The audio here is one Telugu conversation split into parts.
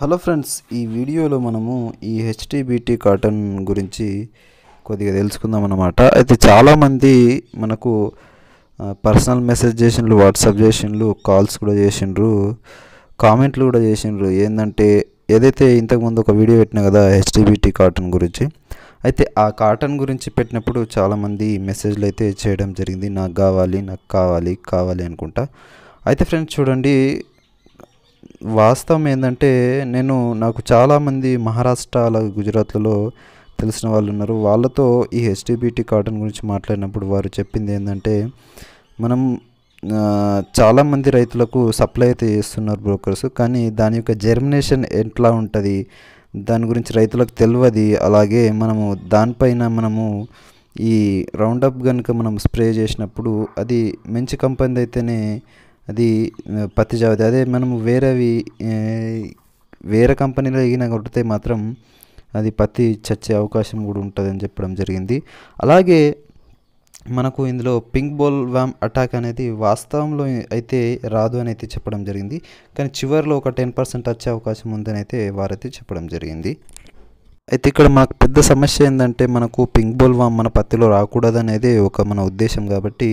హలో ఫ్రెండ్స్ ఈ వీడియోలో మనము ఈ హెచ్టీబీటీ కాటన్ గురించి కొద్దిగా తెలుసుకుందాం అనమాట అయితే చాలామంది మనకు పర్సనల్ మెసేజ్ చేసిండ్రు వాట్సాప్ చేసిండ్రు కాల్స్ కూడా చేసిండ్రు కామెంట్లు కూడా చేసిండ్రు ఏంటంటే ఏదైతే ఇంతకుముందు ఒక వీడియో పెట్టినా కదా హెచ్టీబీటీ కాటన్ గురించి అయితే ఆ కాటన్ గురించి పెట్టినప్పుడు చాలామంది మెసేజ్లు అయితే చేయడం జరిగింది నాకు కావాలి నాకు కావాలి కావాలి అనుకుంటా అయితే ఫ్రెండ్స్ చూడండి వాస్తవం ఏంటంటే నేను నాకు చాలామంది మహారాష్ట్ర అలాగే గుజరాత్లలో తెలిసిన వాళ్ళు ఉన్నారు వాళ్ళతో ఈ హెచ్డిబిటీ కాటన్ గురించి మాట్లాడినప్పుడు వారు చెప్పింది ఏంటంటే మనం చాలామంది రైతులకు సప్లై అయితే చేస్తున్నారు బ్రోకర్స్ కానీ దాని యొక్క జర్మినేషన్ ఎట్లా ఉంటుంది దాని గురించి రైతులకు తెలియదు అలాగే మనము దానిపైన మనము ఈ రౌండప్ కనుక మనం స్ప్రే చేసినప్పుడు అది మంచి కంపెనీ అయితేనే అది పత్తి జాబితి అదే మనము వేరేవి వేరే కంపెనీలో ఎగిన కొడితే మాత్రం అది పత్తి చచ్చే అవకాశం కూడా ఉంటుందని చెప్పడం జరిగింది అలాగే మనకు ఇందులో పింక్ బోల్ వ్యామ్ అటాక్ అనేది వాస్తవంలో అయితే రాదు అని అయితే చెప్పడం జరిగింది కానీ చివరిలో ఒక టెన్ పర్సెంట్ వచ్చే అవకాశం ఉందని అయితే వారైతే చెప్పడం జరిగింది అయితే ఇక్కడ మనకు పెద్ద సమస్య ఏంటంటే మనకు పింక్ బోల్ వామ్ మన పత్తిలో రాకూడదు అనేది ఒక మన ఉద్దేశం కాబట్టి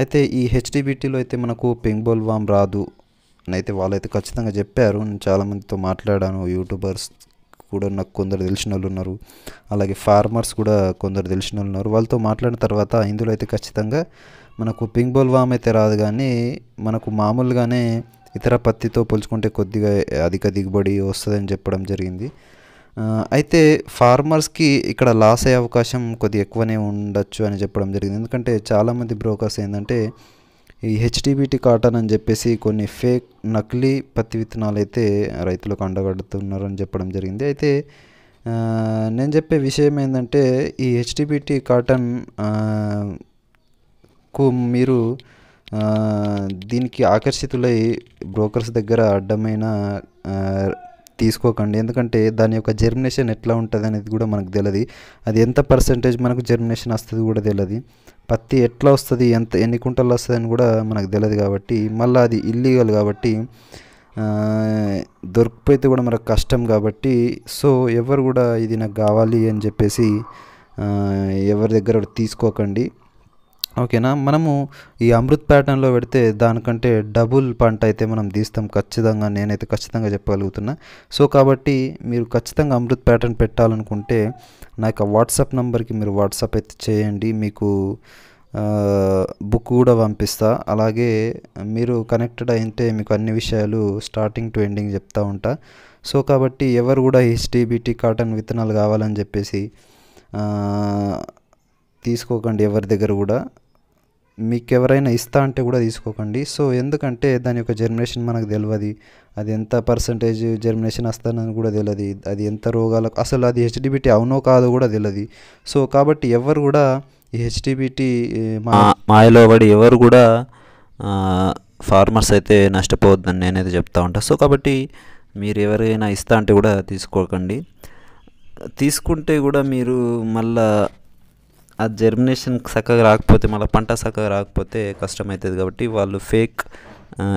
అయితే ఈ హెచ్డిబిటీలో అయితే మనకు పెంగ్బోల్ వామ్ రాదు అని అయితే వాళ్ళైతే ఖచ్చితంగా చెప్పారు నేను చాలామందితో మాట్లాడాను యూట్యూబర్స్ కూడా నాకు కొందరు తెలిసిన వాళ్ళు ఉన్నారు అలాగే ఫార్మర్స్ కూడా కొందరు తెలిసిన వాళ్ళు ఉన్నారు వాళ్ళతో మాట్లాడిన తర్వాత ఇందులో అయితే ఖచ్చితంగా మనకు పింక్ బోల్ వామ్ అయితే రాదు కానీ మనకు మామూలుగానే ఇతర పత్తితో పోల్చుకుంటే కొద్దిగా అధిక దిగుబడి వస్తుందని చెప్పడం జరిగింది అయితే ఫార్మర్స్కి ఇక్కడ లాస్ అయ్యే అవకాశం కొద్ది ఎక్కువనే ఉండొచ్చు అని చెప్పడం జరిగింది ఎందుకంటే చాలామంది బ్రోకర్స్ ఏంటంటే ఈ హెచ్డిబిటి కాటన్ అని చెప్పేసి కొన్ని ఫేక్ నకిలీ పత్తి విత్తనాలు అయితే రైతులకు అండగడుతున్నారని చెప్పడం జరిగింది అయితే నేను చెప్పే విషయం ఏంటంటే ఈ హెచ్డిబిటి కాటన్ కు మీరు దీనికి ఆకర్షితులై బ్రోకర్స్ దగ్గర అడ్డమైన తీసుకోకండి ఎందుకంటే దాని యొక్క జర్మినేషన్ ఎట్లా ఉంటుంది అనేది కూడా మనకు తెలియదు అది ఎంత పర్సంటేజ్ మనకు జర్మినేషన్ వస్తుంది కూడా తెలియదు పత్తి ఎట్లా వస్తుంది ఎంత ఎన్ని కుంటలు వస్తుంది అని కూడా మనకు తెలియదు కాబట్టి మళ్ళీ అది ఇల్లీగల్ కాబట్టి దొరికిపోతే కూడా మనకు కష్టం కాబట్టి సో ఎవరు కూడా ఇది నాకు కావాలి అని చెప్పేసి ఎవరి దగ్గర తీసుకోకండి ఓకేనా మనము ఈ అమృత్ ప్యాటర్న్లో పెడితే దానికంటే డబుల్ పంట అయితే మనం తీస్తాం ఖచ్చితంగా నేనైతే ఖచ్చితంగా చెప్పగలుగుతున్నా సో కాబట్టి మీరు ఖచ్చితంగా అమృత్ ప్యాటర్న్ పెట్టాలనుకుంటే నా యొక్క వాట్సాప్ నెంబర్కి మీరు వాట్సాప్ అయితే చేయండి మీకు బుక్ కూడా పంపిస్తా అలాగే మీరు కనెక్టెడ్ అయితే మీకు అన్ని విషయాలు స్టార్టింగ్ టు ఎండింగ్ చెప్తా ఉంటా సో కాబట్టి ఎవరు కూడా హెచ్డిబిటీ కాటన్ విత్తనాలు కావాలని చెప్పేసి తీసుకోకండి ఎవరి దగ్గర కూడా మీకు ఎవరైనా ఇస్తా అంటే కూడా తీసుకోకండి సో ఎందుకంటే దాని యొక్క జర్మినేషన్ మనకు తెలియదు అది ఎంత పర్సంటేజ్ జర్మినేషన్ వస్తానని కూడా తెలియదు అది ఎంత రోగాలకు అసలు అది హెచ్డిబిటీ అవునో కాదో కూడా తెలియదు సో కాబట్టి ఎవరు కూడా ఈ హెచ్డిబిటీ మాయలో పడి ఎవరు కూడా ఫార్మర్స్ అయితే నష్టపోవద్దని నేనైతే చెప్తా ఉంటాను సో కాబట్టి మీరు ఎవరైనా ఇస్తా అంటే కూడా తీసుకోకండి తీసుకుంటే కూడా మీరు మళ్ళా ఆ జర్మినేషన్ చక్కగా రాకపోతే మళ్ళీ పంట చక్కగా రాకపోతే కష్టమవుతుంది కాబట్టి వాళ్ళు ఫేక్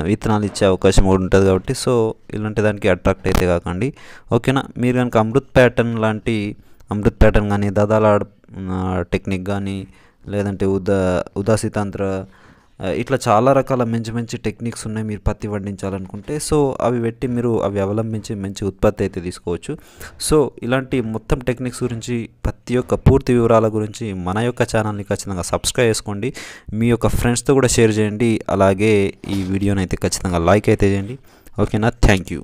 విత్తనాలు ఇచ్చే అవకాశం కూడా ఉంటుంది కాబట్టి సో ఇలాంటి దానికి అట్రాక్ట్ అయితే కాకండి ఓకేనా మీరు కనుక అమృత్ ప్యాటర్న్ లాంటి అమృత్ ప్యాటర్న్ కానీ దదాల టెక్నిక్ కానీ లేదంటే ఉదా ఉదాసితంత్ర ఇట్లా చాలా రకాల మంచి మంచి టెక్నిక్స్ ఉన్నాయి మీరు పత్తి పండించాలనుకుంటే సో అవి పెట్టి మీరు అవి అవలంబించి మంచి ఉత్పత్తి అయితే తీసుకోవచ్చు సో ఇలాంటి మొత్తం టెక్నిక్స్ గురించి ప్రతి ఒక్క పూర్తి వివరాల గురించి మన యొక్క ఛానల్ని ఖచ్చితంగా సబ్స్క్రైబ్ చేసుకోండి మీ యొక్క ఫ్రెండ్స్తో కూడా షేర్ చేయండి అలాగే ఈ వీడియోని అయితే ఖచ్చితంగా లైక్ అయితే చేయండి ఓకేనా థ్యాంక్ యూ